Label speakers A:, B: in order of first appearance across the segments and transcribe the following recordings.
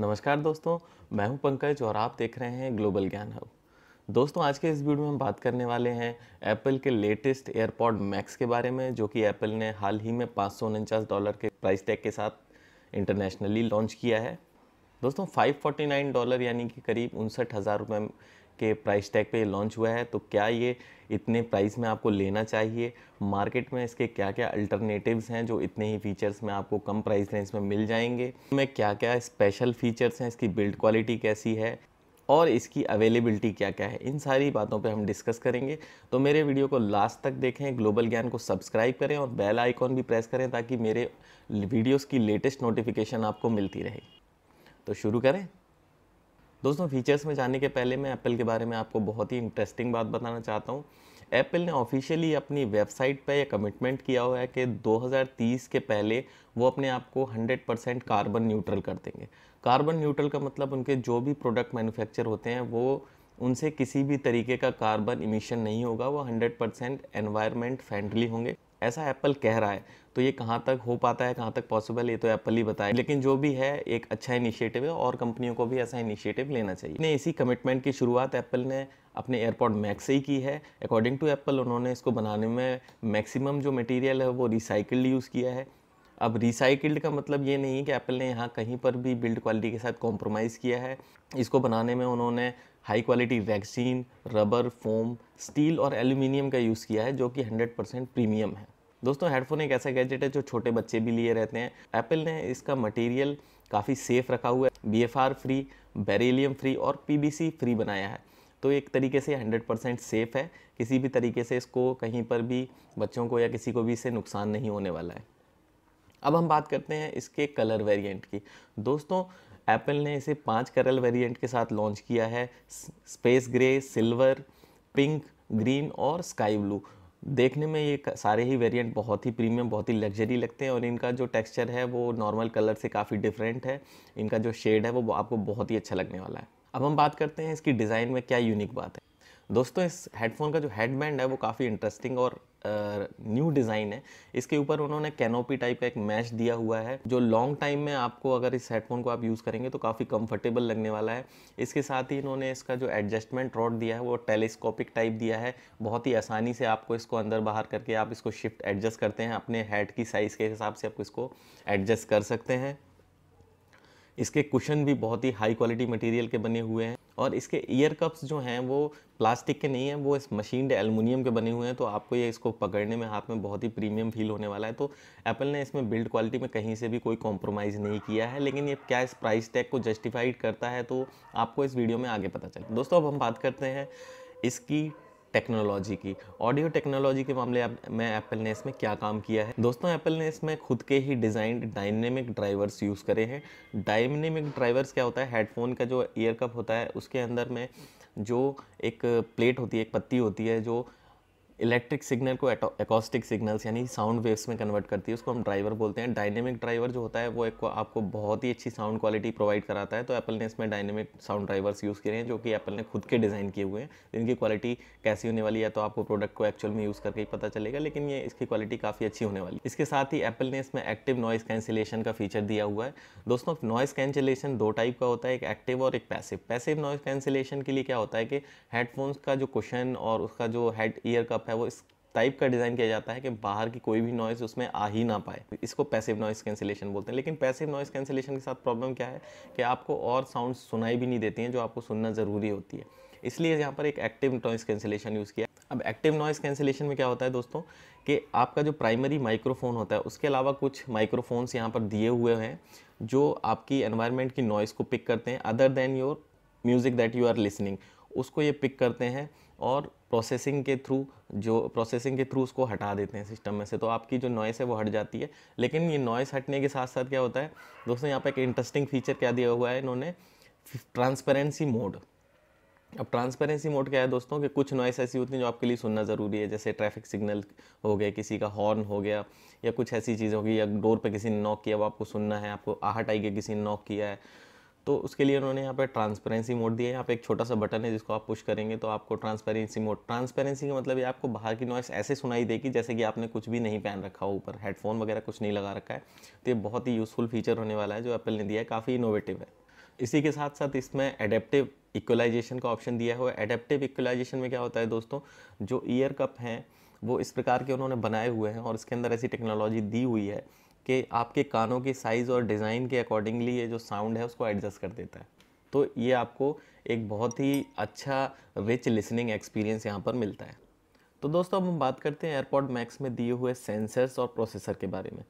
A: नमस्कार दोस्तों मैं हूं पंकज और आप देख रहे हैं ग्लोबल ज्ञान हब दोस्तों आज के इस वीडियो में हम बात करने वाले हैं एप्पल के लेटेस्ट एयरपॉड मैक्स के बारे में जो कि एप्पल ने हाल ही में पाँच डॉलर के प्राइस टैग के साथ इंटरनेशनली लॉन्च किया है दोस्तों 549 डॉलर यानी कि करीब उनसठ हज़ार रुपये के प्राइस टैग पे लॉन्च हुआ है तो क्या ये इतने प्राइस में आपको लेना चाहिए मार्केट में इसके क्या क्या अल्टरनेटिव्स हैं जो इतने ही फीचर्स में आपको कम प्राइस रेंज में मिल जाएंगे में क्या क्या स्पेशल फीचर्स हैं इसकी बिल्ड क्वालिटी कैसी है और इसकी अवेलेबिलिटी क्या क्या है इन सारी बातों पे हम डिस्कस करेंगे तो मेरे वीडियो को लास्ट तक देखें ग्लोबल ज्ञान को सब्सक्राइब करें और बेल आइकॉन भी प्रेस करें ताकि मेरे वीडियोस की लेटेस्ट नोटिफिकेशन आपको मिलती रहे तो शुरू करें दोस्तों फीचर्स में जाने के पहले मैं एप्पल के बारे में आपको बहुत ही इंटरेस्टिंग बात बताना चाहता हूँ एप्पल ने ऑफिशियली अपनी वेबसाइट पर यह कमिटमेंट किया हुआ है कि 2030 के पहले वो अपने आप को 100 परसेंट कार्बन न्यूट्रल कर देंगे कार्बन न्यूट्रल का मतलब उनके जो भी प्रोडक्ट मैन्युफैक्चर होते हैं वो उनसे किसी भी तरीके का कार्बन इमिशन नहीं होगा वो 100 परसेंट एनवायरमेंट फ्रेंडली होंगे ऐसा एप्पल कह रहा है तो ये कहाँ तक हो पाता है कहाँ तक पॉसिबल ये तो एप्पल ही बताए लेकिन जो भी है एक अच्छा इनिशिएटिव है और कंपनियों को भी ऐसा इनिशिएटिव लेना चाहिए ने इसी कमिटमेंट की शुरुआत एप्पल ने अपने एयरपोर्ट मैक्स से ही की है अकॉर्डिंग टू एप्पल उन्होंने इसको बनाने में मैक्सिमम जो मटेरियल है वो रिसाइकल्ड यूज़ किया है अब रिसाइकिल्ड का मतलब ये नहीं है कि एप्पल ने यहाँ कहीं पर भी बिल्ड क्वालिटी के साथ कॉम्प्रोमाइज़ किया है इसको बनाने में उन्होंने हाई क्वालिटी वैक्सीन रबर फोम स्टील और एल्यूमिनियम का यूज़ किया है जो कि 100 परसेंट प्रीमियम है दोस्तों हेडफोन एक ऐसा गैजेट है जो छोटे बच्चे भी लिए रहते हैं एप्पल ने इसका मटेरियल काफ़ी सेफ रखा हुआ है बी फ्री बेरेलीम फ्री और पी फ्री बनाया है तो एक तरीके से 100 परसेंट सेफ़ है किसी भी तरीके से इसको कहीं पर भी बच्चों को या किसी को भी इसे नुकसान नहीं होने वाला है अब हम बात करते हैं इसके कलर वेरिएंट की दोस्तों एप्पल ने इसे पांच करल वेरिएंट के साथ लॉन्च किया है space grey silver pink green और स्काई ब्लू देखने में ये सारे ही वेरिएंट बहुत ही प्रीमियम बहुत ही लग्जरी लगते हैं और इनका जो टेक्सचर है वो नॉर्मल कलर से काफ़ी डिफरेंट है इनका जो शेड है वो आपको बहुत ही अच्छा लगने वाला है अब हम बात करते हैं इसकी डिज़ाइन में क्या यूनिक बात है दोस्तों इस हेडफोन का जो हेडबैंड है वो काफ़ी इंटरेस्टिंग और न्यू uh, डिज़ाइन है इसके ऊपर उन्होंने कैनोपी टाइप का एक मैच दिया हुआ है जो लॉन्ग टाइम में आपको अगर इस हेडफोन को आप यूज़ करेंगे तो काफ़ी कंफर्टेबल लगने वाला है इसके साथ ही इन्होंने इसका जो एडजस्टमेंट रॉड दिया है वो टेलीस्कोपिक टाइप दिया है बहुत ही आसानी से आपको इसको अंदर बाहर करके आप इसको शिफ्ट एडजस्ट करते हैं अपने हेड की साइज़ के हिसाब से आप इसको एडजस्ट कर सकते हैं इसके कुशन भी बहुत ही हाई क्वालिटी मटेरियल के बने हुए हैं और इसके ईयर कप्स जो हैं वो प्लास्टिक के नहीं हैं वो इस मशीन एलमिनियम के बने हुए हैं तो आपको ये इसको पकड़ने में हाथ में बहुत ही प्रीमियम फील होने वाला है तो एप्पल ने इसमें बिल्ड क्वालिटी में कहीं से भी कोई कॉम्प्रोमाइज़ नहीं किया है लेकिन ये क्या इस प्राइस टैग को जस्टिफाइड करता है तो आपको इस वीडियो में आगे पता चले दोस्तों अब हम बात करते हैं इसकी टेक्नोलॉजी की ऑडियो टेक्नोलॉजी के मामले में एप्पल ने इसमें क्या काम किया है दोस्तों एप्पल ने इसमें खुद के ही डिज़ाइंड डायनेमिक ड्राइवर्स यूज़ करे हैं डायनेमिक ड्राइवर्स क्या होता है हेडफोन का जो ईयर कप होता है उसके अंदर में जो एक प्लेट होती है एक पत्ती होती है जो इलेक्ट्रिक सिग्नल को एकॉस्टिक सिग्नल्स यानी साउंड वेव्स में कन्वर्ट करती है उसको हम ड्राइवर बोलते हैं डायनेमिक ड्राइवर जो होता है वो एक आपको बहुत ही अच्छी साउंड क्वालिटी प्रोवाइड कराता है तो एप्पल ने इसमें डायनेमिक साउंड ड्राइवर्स यूज़ किए हैं जो कि एप्पल ने खुद के डिज़ाइन किए हुए हैं इनकी क्वालिटी कैसी होने वाली है तो आपको प्रोडक्ट को एक्चुअल में यूज़ करके ही पता चलेगा लेकिन ये इसकी क्वालिटी काफ़ी अच्छी होने वाली इसके साथ ही एप्पल ने इसमें एक्टिव नॉइज़ कैंसिलेशन का फीचर दिया हुआ है दोस्तों नॉइज़ कैंसिलेशन दो टाइप का होता है एक एक्टिव और एक पैसिव पैसिव नॉइज़ कैंसिलेशन के लिए क्या होता है कि हेडफोन्स का जो क्वेश्चन और उसका जो हेड ईयर का है वो इस टाइप का डिज़ाइन किया जाता है कि बाहर की कोई भी नॉइज़ उसमें आ ही ना पाए इसको पैसिव नॉइज़ कैंसिलेशन बोलते हैं लेकिन पैसिव नॉइज़ कैंसिलेशन के साथ प्रॉब्लम क्या है कि आपको और साउंड सुनाई भी नहीं देती हैं जो आपको सुनना ज़रूरी होती है इसलिए यहाँ पर एक एक्टिव नॉइज़ कैंसिलेशन यूज़ किया अब एक्टिव नॉइज़ कैंसिलेशन में क्या होता है दोस्तों कि आपका जो प्राइमरी माइक्रोफोन होता है उसके अलावा कुछ माइक्रोफोन्स यहाँ पर दिए हुए हैं जो आपकी एनवायरनमेंट की नॉइज़ को पिक करते हैं other than your music that you are listening उसको ये पिक करते हैं और प्रोसेसिंग के थ्रू जो प्रोसेसिंग के थ्रू उसको हटा देते हैं सिस्टम में से तो आपकी जो नॉइस है वो हट जाती है लेकिन ये नॉइस हटने के साथ साथ क्या होता है दोस्तों यहाँ पर एक इंटरेस्टिंग फीचर क्या दिया हुआ है इन्होंने ट्रांसपेरेंसी मोड अब ट्रांसपेरेंसी मोड क्या है दोस्तों कि कुछ नॉइस ऐसी होती हैं जो आपके लिए सुनना ज़रूरी है जैसे ट्रैफिक सिग्नल हो गए किसी का हॉर्न हो गया या कुछ ऐसी चीज़ होगी या डोर पे किसी ने नॉक किया वो आपको सुनना है आपको आहट आई कि किसी ने नॉक किया है तो उसके लिए उन्होंने यहाँ पे ट्रांसपेरेंसी मोड दिया है यहाँ पे एक छोटा सा बटन है जिसको आप पुश करेंगे तो आपको ट्रांसपेरेंसी मोड ट्रांसपेरेंसी का मतलब ये आपको बाहर की नॉइस ऐसे सुनाई देगी जैसे कि आपने कुछ भी नहीं पहन रखा हो ऊपर हेडफोन वगैरह कुछ नहीं लगा रखा है तो ये बहुत ही यूज़फुल फीचर होने वाला है जो एप्पल ने दिया है काफ़ी इनोवेटिव है इसी के साथ साथ इसमें एडेप्टिव इक्वलाइजेशन का ऑप्शन दिया हुआ है एडेप्टिव इक्वलाइजेशन में क्या होता है दोस्तों जो ईयर कप हैं वो इस प्रकार के उन्होंने बनाए हुए हैं और इसके अंदर ऐसी टेक्नोलॉजी दी हुई है कि आपके कानों के साइज़ और डिज़ाइन के अकॉर्डिंगली ये जो साउंड है उसको एडजस्ट कर देता है तो ये आपको एक बहुत ही अच्छा रिच लिसनिंग एक्सपीरियंस यहाँ पर मिलता है तो दोस्तों अब हम बात करते हैं एयरपोर्ट मैक्स में दिए हुए सेंसर्स और प्रोसेसर के बारे में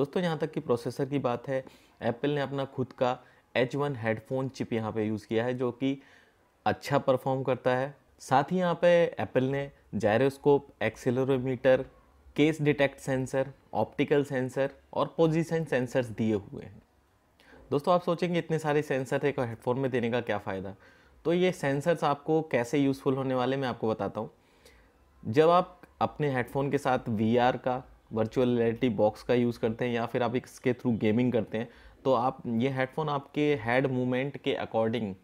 A: दोस्तों यहाँ तक कि प्रोसेसर की बात है एप्पल ने अपना खुद का एच वन हेडफोन चिप यहाँ पे यूज़ किया है जो कि अच्छा परफॉर्म करता है साथ ही यहाँ पे एप्पल ने gyroscope accelerometer case detect sensor optical sensor और पोजीशन सेंसर्स दिए हुए हैं दोस्तों आप सोचेंगे इतने सारे सेंसर एक हेडफोन में देने का क्या फ़ायदा तो ये सेंसर्स आपको कैसे यूज़फुल होने वाले मैं आपको बताता हूँ जब आप अपने हेडफोन के साथ वी का वर्चुअल रियलिटी बॉक्स का यूज़ करते हैं या फिर आप इसके थ्रू गेमिंग करते हैं तो आप ये हेडफोन आपके हेड मूवमेंट के अकॉर्डिंग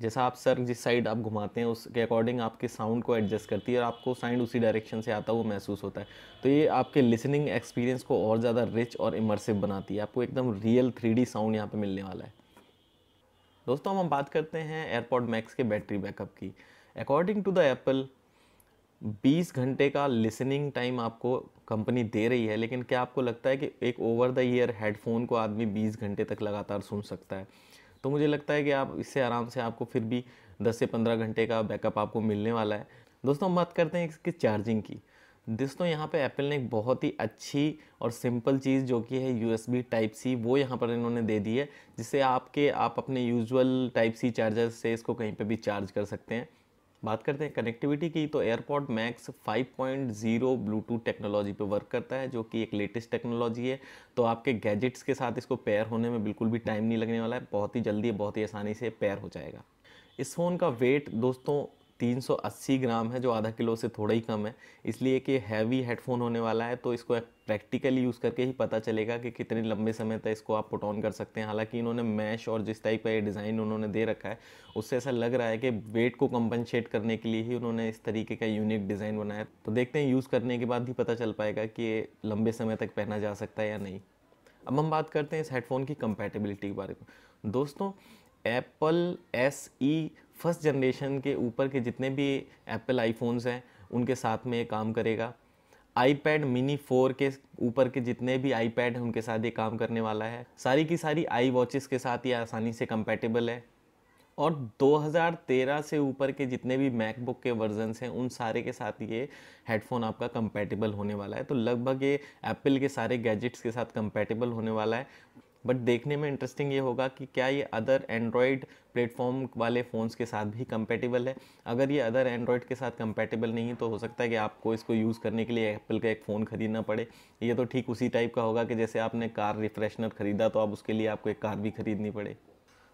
A: जैसा आप सर जिस साइड आप घुमाते हैं उसके अकॉर्डिंग आपके साउंड को एडजस्ट करती है और आपको साउंड उसी डायरेक्शन से आता हुआ महसूस होता है तो ये आपके लिसनिंग एक्सपीरियंस को और ज़्यादा रिच और इमर्सिव बनाती है आपको एकदम रियल थ्री साउंड यहाँ पर मिलने वाला है दोस्तों हम बात करते हैं एयरपोर्ट मैक्स के बैटरी बैकअप की अकॉर्डिंग टू द एप्पल 20 घंटे का लिसनिंग टाइम आपको कंपनी दे रही है लेकिन क्या आपको लगता है कि एक ओवर द ईयर हेडफोन को आदमी 20 घंटे तक लगातार सुन सकता है तो मुझे लगता है कि आप इससे आराम से आपको फिर भी 10 से 15 घंटे का बैकअप आपको मिलने वाला है दोस्तों हम बात करते हैं इसकी चार्जिंग की दोस्तों यहाँ पे एप्पल ने एक बहुत ही अच्छी और सिंपल चीज़ जो कि है यू टाइप सी वो यहाँ पर इन्होंने दे दी है जिससे आपके आप अपने यूजुअल टाइप सी चार्जर से इसको कहीं पे भी चार्ज कर सकते हैं बात करते हैं कनेक्टिविटी की तो एयरपोर्ट मैक्स 5.0 ब्लूटूथ टेक्नोलॉजी पे वर्क करता है जो कि एक लेटेस्ट टेक्नोलॉजी है तो आपके गैजेट्स के साथ इसको पेयर होने में बिल्कुल भी टाइम नहीं लगने वाला है बहुत ही जल्दी बहुत ही आसानी से पेयर हो जाएगा इस फ़ोन का वेट दोस्तों 380 ग्राम है जो आधा किलो से थोड़ा ही कम है इसलिए कि हैवी हेडफोन होने वाला है तो इसको प्रैक्टिकली यूज़ करके ही पता चलेगा कि कितने लंबे समय तक इसको आप पुट ऑन कर सकते हैं हालांकि इन्होंने मैश और जिस टाइप का ये डिज़ाइन उन्होंने दे रखा है उससे ऐसा लग रहा है कि वेट को कंपनसेट करने के लिए ही उन्होंने इस तरीके का यूनिक डिज़ाइन बनाया तो देखते हैं यूज़ करने के बाद ही पता चल पाएगा कि ये लंबे समय तक पहना जा सकता है या नहीं अब हम बात करते हैं इस हेडफ़ोन की कंपेटेबिलिटी के बारे में दोस्तों Apple S E first generation के ऊपर के जितने भी एप्पल आईफोन्स हैं उनके साथ में ये काम करेगा आईपैड मिनी फोर के ऊपर के जितने भी आईपैड हैं उनके साथ ये काम करने वाला है सारी की सारी आई वॉचेस के साथ ये आसानी से कंपेटेबल है और 2013 से ऊपर के जितने भी मैकबुक के वर्जनस हैं उन सारे के साथ ये हेडफोन आपका कंपेटेबल होने वाला है तो लगभग ये एप्पल के सारे गैजेट्स के साथ कंपेटेबल होने वाला है बट देखने में इंटरेस्टिंग ये होगा कि क्या ये अदर एंड्रॉयड प्लेटफॉर्म वाले फ़ोन्स के साथ भी कंपेटेबल है अगर ये अदर एंड्रॉयड के साथ कंपेटेबल नहीं है तो हो सकता है कि आपको इसको यूज़ करने के लिए एप्पल का एक फ़ोन ख़रीदना पड़े ये तो ठीक उसी टाइप का होगा कि जैसे आपने कार रिफ्रेशनर ख़रीदा तो आप उसके लिए आपको एक कार भी ख़रीदनी पड़े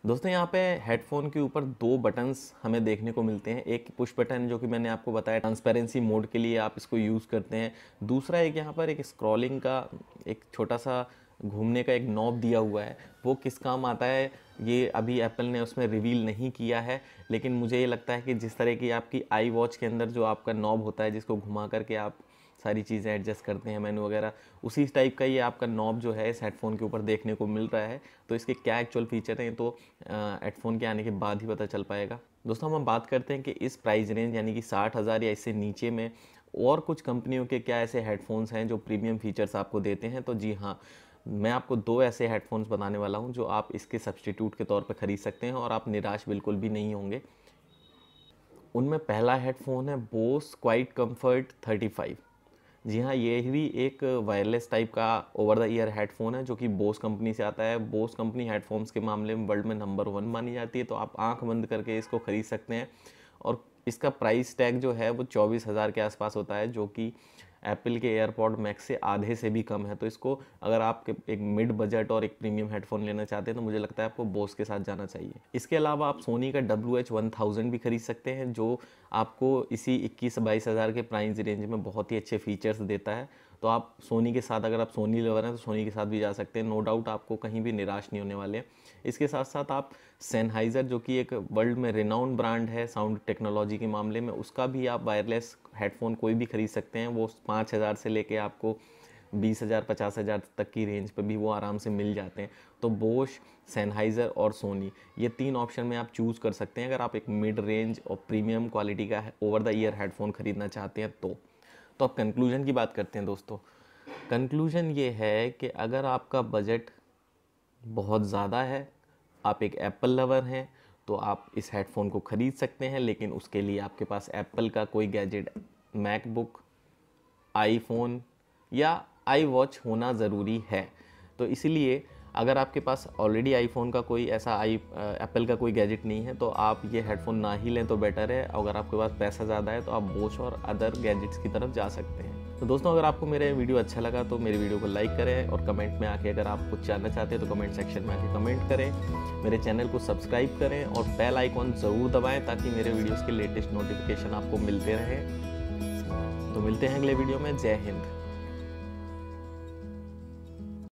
A: दोस्तों यहाँ पे हेडफोन के ऊपर दो बटन्स हमें देखने को मिलते हैं एक पुश बटन जो कि मैंने आपको बताया ट्रांसपेरेंसी मोड के लिए आप इसको यूज़ करते हैं दूसरा एक यहाँ पर एक स्क्रॉलिंग का एक छोटा सा घूमने का एक नॉब दिया हुआ है वो किस काम आता है ये अभी एप्पल ने उसमें रिवील नहीं किया है लेकिन मुझे ये लगता है कि जिस तरह की आपकी आई वॉच के अंदर जो आपका नॉब होता है जिसको घुमा करके आप सारी चीज़ें एडजस्ट करते हैं मेनू वगैरह उसी टाइप का ये आपका नॉब जो है इस हेडफ़ोन के ऊपर देखने को मिल रहा है तो इसके क्या एक्चुअल फीचर हैं तो हेडफ़ोन के आने के बाद ही पता चल पाएगा दोस्तों हम बात करते हैं कि इस प्राइस रेंज यानी कि साठ हज़ार या इससे नीचे में और कुछ कंपनियों के क्या ऐसे हेडफोन्स हैं जो प्रीमियम फीचर्स आपको देते हैं तो जी हाँ मैं आपको दो ऐसे हेडफोन्स बताने वाला हूँ जो आप इसके सब्सटीट्यूट के तौर पर ख़रीद सकते हैं और आप निराश बिल्कुल भी नहीं होंगे उनमें पहला हेडफोन है Bose quiet comfort thirty five जी हाँ ये भी एक वायरलेस टाइप का ओवर द ईयर हेडफोन है जो कि बोस कंपनी से आता है बोस कंपनी हेडफोन्स के मामले में वर्ल्ड में नंबर वन मानी जाती है तो आप आंख बंद करके इसको ख़रीद सकते हैं और इसका प्राइस टैग जो है वो चौबीस हज़ार के आसपास होता है जो कि एप्पल के एयरपॉड मैक्स से आधे से भी कम है तो इसको अगर आप एक मिड बजट और एक प्रीमियम हेडफोन लेना चाहते हैं तो मुझे लगता है आपको बोस के साथ जाना चाहिए इसके अलावा आप सोनी का डब्ल्यू एच वन थाउजेंड भी खरीद सकते हैं जो आपको इसी इक्कीस बाईस हज़ार के प्राइस रेंज में बहुत ही अच्छे फीचर्स देता है तो आप सोनी के साथ अगर आप सोनी लेवर हैं तो सोनी के साथ भी जा सकते हैं नो डाउट आपको कहीं भी निराश नहीं होने वाले हैं इसके साथ साथ आप सेनहाइज़र जो कि एक वर्ल्ड में रिनाउंड ब्रांड है साउंड टेक्नोलॉजी के मामले में उसका भी आप वायरलेस हेडफोन कोई भी खरीद सकते हैं वो पाँच हज़ार से लेके आपको बीस हज़ार पचास हज़ार तक की रेंज पर भी वो आराम से मिल जाते हैं तो बोश सेनहाइजर और सोनी ये तीन ऑप्शन में आप चूज़ कर सकते हैं अगर आप एक मिड रेंज और प्रीमियम क्वालिटी का ओवर द ईयर हेडफोन ख़रीदना चाहते हैं तो तो अब कंक्लूजन की बात करते हैं दोस्तों कंक्लूजन ये है कि अगर आपका बजट बहुत ज़्यादा है आप एक एप्पल लवर हैं तो आप इस हेडफोन को ख़रीद सकते हैं लेकिन उसके लिए आपके पास एप्पल का कोई गैजेट मैकबुक आईफोन या आई वॉच होना ज़रूरी है तो इसलिए अगर आपके पास ऑलरेडी आईफोन का कोई ऐसा आई एप्पल का कोई गैजेट नहीं है तो आप ये हेडफोन ना ही लें तो बेटर है अगर आपके पास पैसा ज़्यादा है तो आप बोश और अदर गैजेट्स की तरफ जा सकते हैं तो दोस्तों अगर आपको मेरे वीडियो अच्छा लगा तो मेरे वीडियो को लाइक करें और कमेंट में आके अगर आप कुछ जानना चाहते हैं तो कमेंट सेक्शन में आके कमेंट करें मेरे चैनल को सब्सक्राइब करें और बेल आइकॉन ज़रूर दबाएं ताकि मेरे वीडियोस के लेटेस्ट नोटिफिकेशन आपको मिलते रहे तो मिलते हैं अगले वीडियो में जय हिंद